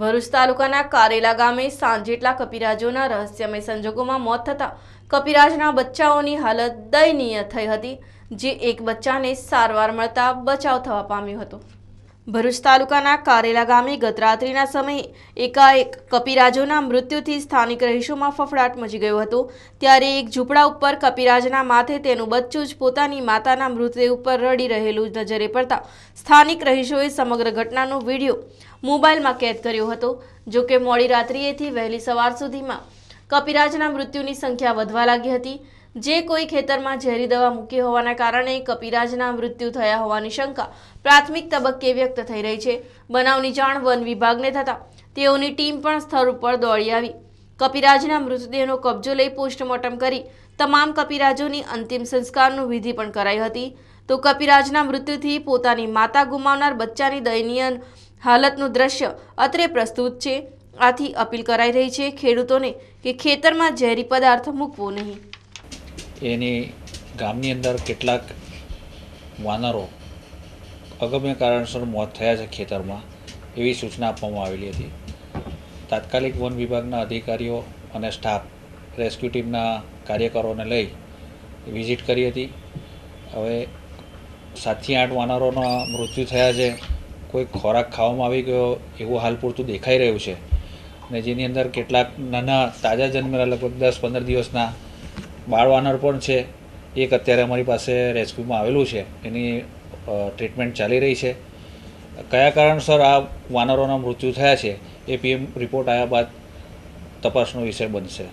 ભરૂચ તાલુકાના કારેલા ગામે સાંજેટલા કપિરાજોના રહસ્યમય સંજોગોમાં મોત થતાં કપિરાજના બચ્ચાઓની હાલત દયનીય થઈ હતી જે એક બચ્ચાને સારવાર મળતા બચાવ થવા પામ્યો હતો ભરૂચ તાલુકાના કારેલા ગામે ગતરાત્રિના સમયે એકાએક કપિરાજોના મૃત્યુથી સ્થાનિક રહીશોમાં ફફડાટ મચી ગયો હતો ત્યારે એક ઝૂંપડા ઉપર કપિરાજના માથે તેનું બચ્ચું જ પોતાની માતાના મૃતદેહ ઉપર રડી રહેલું નજરે પડતા સ્થાનિક રહીશોએ સમગ્ર ઘટનાનો વિડીયો મોબાઈલમાં કેદ કર્યો હતો જો કે મોડી રાત્રિએથી વહેલી સવાર સુધીમાં કપિરાજના મૃત્યુની સંખ્યા વધવા લાગી હતી જે કોઈ ખેતરમાં ઝેરી દવા મૂકી હોવાના કારણે કપિરાજના મૃત્યુ થયા હોવાની શંકા પ્રાથમિક તબક્કે વ્યક્ત થઈ રહી છે બનાવની જાણ વન વિભાગને થતાં તેઓની ટીમ પણ સ્થળ ઉપર દોડી આવી કપિરાજના મૃતદેહનો કબજો લઈ પોસ્ટમોર્ટમ કરી તમામ કપિરાજોની અંતિમ સંસ્કારનું વિધિ પણ કરાઈ હતી તો કપિરાજના મૃત્યુથી પોતાની માતા ગુમાવનાર બચ્ચાની દયનીય હાલતનું દૃશ્ય અત્રે પ્રસ્તુત છે આથી અપીલ કરાઈ રહી છે ખેડૂતોને કે ખેતરમાં ઝેરી પદાર્થ મૂકવો નહીં એની ગામની અંદર કેટલાક વાનરો અગમ્ય કારણસર મોત થયા છે ખેતરમાં એવી સૂચના આપવામાં આવેલી હતી તાત્કાલિક વન વિભાગના અધિકારીઓ અને સ્ટાફ રેસ્ક્યુ ટીમના કાર્યકરોને લઈ વિઝિટ કરી હતી હવે સાતથી આઠ વાનરોના મૃત્યુ થયા છે કોઈ ખોરાક ખાવામાં આવી ગયો એવું હાલ પૂરતું દેખાઈ રહ્યું છે અને જેની અંદર કેટલાક નાના તાજા જન્મેલા લગભગ દસ પંદર દિવસના બાળ વાનર પણ છે એક અત્યારે અમારી પાસે રેસ્ક્યુમાં આવેલું છે એની ટ્રીટમેન્ટ ચાલી રહી છે કયા કારણસર આ વાનરોના મૃત્યુ થયા છે એ પીએમ રિપોર્ટ આવ્યા બાદ તપાસનો વિષય બનશે